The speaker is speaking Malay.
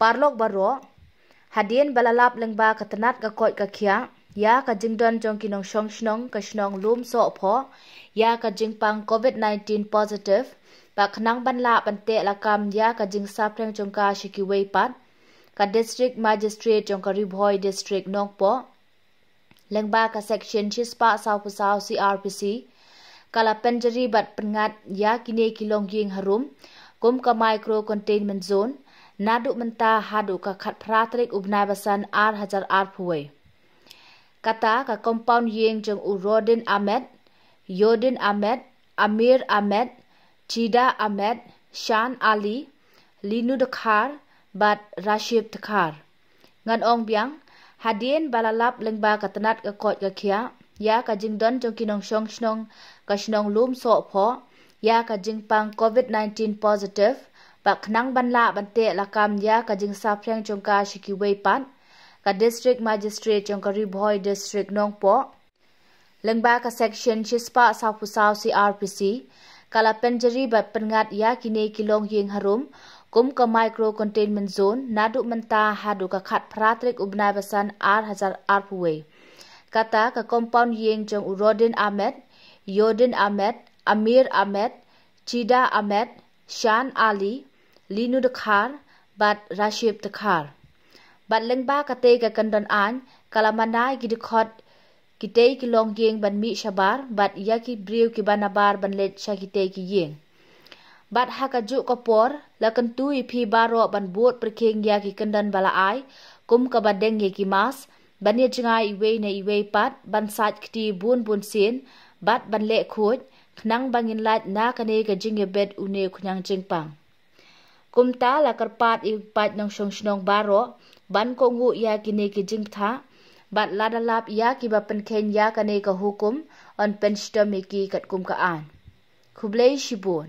parlok baro hadin balalap lengba katnat ka koi ka khia ya ka jingdon jong kinong shong shnong ka shnong lum so pho ya ka jingpang covid 19 positive ba khnang ban la ban te la kam ya ka jing sap reng jong ka shiki wei pat ka district magistrate jong ka riboy district nok po lengba ka section chispa sau pu sau crpc kala penjeri bat pengat ya kine kilong ying harum kum ka micro containment zone นาดุมันตาฮาดุกะขัดพระตริกอุบนายบสันอาร์ฮจารอาร์พวยกะตากะกอมปอนเยียงจงอุโรดินอาเมดโยดินอาเมดอามีร์อาเมดจีดาอาเมดชานอาลีลีนูดคาร์บัดราชิบทคาร์งันองบียงฮาเดียนบาลาลับเลงบากะตนัดกะกอดกะเขียยากะจิงดอนจงกินองชองชนองกะชนองลุมโสพอยากะจิงปังโควิด -19 positive បាក់ខ្នងបានឡាបន្ទែលកម្មយ៉ាកជិងសាព្រៀងចងកាសិគីវេប៉ាត់ក district magistrate ចងការីបហើយ district នងពោលងបាក section ជាស្ប៉ាសៅពូសៅ CRPC កាលាពេនជរីបាត់បង្ងាត់យ៉ាគីនេគីឡងយៀងហរុមគុំក៏ micro containment zone ណាឌុមិនតាហាឌុកខាត់ប្រាត្រិកឧបនាយបសាន R1000 RPW កតាកកំប៉ោនយៀងចងឧរ៉ូឌិនអាមេតយូឌិនអាមេតអាមៀរអាមេតជីដាអាមេត Shan Ali linu dekar bat rashib dekar bat lengba kate ga kandan an kalamanai gi dekhot kite ki long yeng ban mi shabar bat yaki brew ki banabar ban let shakite ki yeng bat hakaju kopor lakan tu ipi baro ban buot perkeng yaki kandan bala ai kum ka badeng ki mas ban ye jingai iwe na iwe pat ban sat kiti bun bun sin bat ban le khuj khnang bangin lat na kane ka jingye bet une khunyang jingpang kumta la karpat i pat nong shong shong baro ban ko ngu ya kine ki jing tha bat la da lap ya ki ba pen khen ya ka ne ka hukum an pen sto me ki kat kum ka an khublei shibun